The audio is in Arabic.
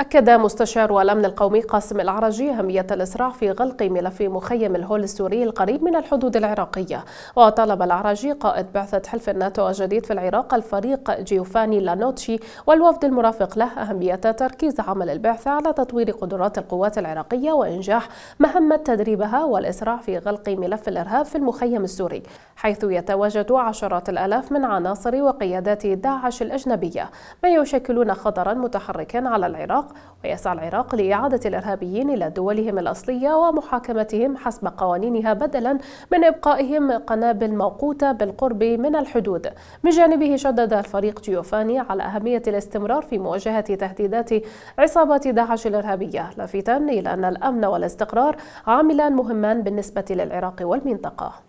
أكد مستشار الأمن القومي قاسم العرجي أهمية الإسراع في غلق ملف مخيم الهول السوري القريب من الحدود العراقية وطلب العرجي قائد بعثة حلف الناتو الجديد في العراق الفريق جيوفاني لانوتشي والوفد المرافق له أهمية تركيز عمل البعثة على تطوير قدرات القوات العراقية وإنجاح مهمة تدريبها والإسراع في غلق ملف الإرهاب في المخيم السوري حيث يتواجد عشرات الآلاف من عناصر وقيادات داعش الأجنبية ما يشكلون خطرا متحركا على العراق العراق ويسعى العراق لإعادة الإرهابيين إلى دولهم الأصلية ومحاكمتهم حسب قوانينها بدلا من إبقائهم قنابل موقوتة بالقرب من الحدود من جانبه شدد الفريق جيوفاني على أهمية الاستمرار في مواجهة تهديدات عصابات داعش الإرهابية لافتا إلى أن الأمن والاستقرار عاملان مهمان بالنسبة للعراق والمنطقة